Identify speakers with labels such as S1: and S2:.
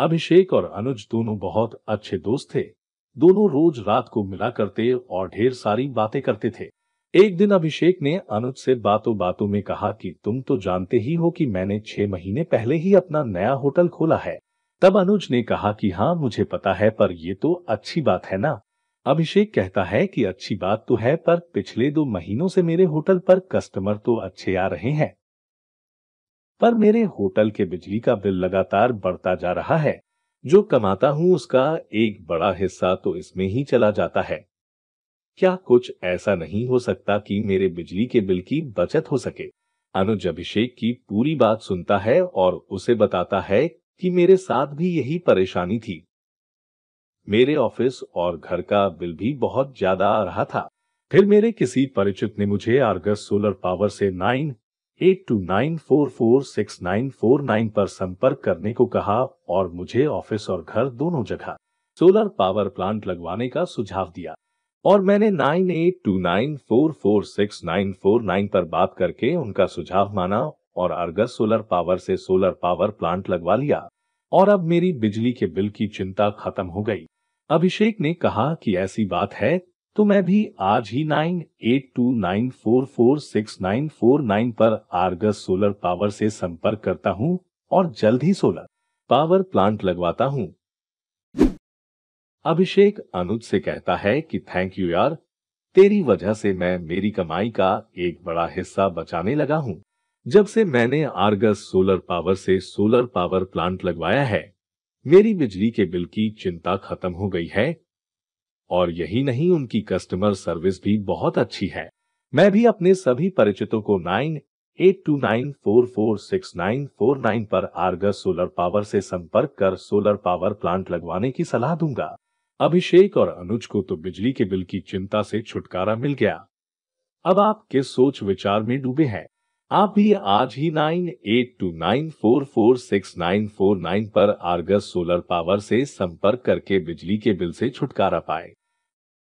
S1: अभिषेक और अनुज दोनों बहुत अच्छे दोस्त थे दोनों रोज रात को मिला करते और ढेर सारी बातें करते थे एक दिन अभिषेक ने अनुज से बातों बातों में कहा कि तुम तो जानते ही हो कि मैंने छह महीने पहले ही अपना नया होटल खोला है तब अनुज ने कहा कि हाँ मुझे पता है पर ये तो अच्छी बात है ना अभिषेक कहता है कि अच्छी बात तो है पर पिछले दो महीनों से मेरे होटल पर कस्टमर तो अच्छे आ रहे हैं पर मेरे होटल के बिजली का बिल लगातार बढ़ता जा रहा है जो कमाता हूं उसका एक बड़ा हिस्सा तो इसमें ही चला जाता है क्या कुछ ऐसा नहीं हो सकता कि मेरे बिजली के बिल की बचत हो सके अनुज अभिषेक की पूरी बात सुनता है और उसे बताता है कि मेरे साथ भी यही परेशानी थी मेरे ऑफिस और घर का बिल भी बहुत ज्यादा आ रहा था फिर मेरे किसी परिचित ने मुझे आर्गस सोलर पावर से nine eight two nine four four six nine four nine पर संपर्क करने को कहा और मुझे ऑफिस और घर दोनों जगह सोलर पावर प्लांट लगवाने का सुझाव दिया और मैंने nine eight two nine four four six nine four nine पर बात करके उनका सुझाव माना और अर्गस सोलर पावर से सोलर पावर प्लांट लगवा लिया और अब मेरी बिजली के बिल की चिंता खत्म हो गई अभिषेक ने कहा कि ऐसी बात है तो मैं भी आज ही nine eight two nine four four six nine four nine पर आर्गस सोलर पावर से संपर्क करता हूँ और जल्द ही सोलर पावर प्लांट लगवाता हूँ अभिषेक अनुज से कहता है कि थैंक यू यार तेरी वजह से मैं मेरी कमाई का एक बड़ा हिस्सा बचाने लगा हूँ जब से मैंने आर्गस सोलर पावर से सोलर पावर प्लांट लगवाया है मेरी बिजली के बिल की चिंता खत्म हो गई है और यही नहीं उनकी कस्टमर सर्विस भी बहुत अच्छी है मैं भी अपने सभी परिचितों को nine eight two nine four four six nine four nine पर आर्गस सोलर पावर से संपर्क कर सोलर पावर प्लांट लगवाने की सलाह दूंगा अभिषेक और अनुज को तो बिजली के बिल की चिंता से छुटकारा मिल गया अब आप किस सोच विचार में डूबे हैं आप भी आज ही nine eight two nine four four six nine four nine पर आर्गस सोलर पावर से संपर्क करके बिजली के बिल से छुटकारा पाएं।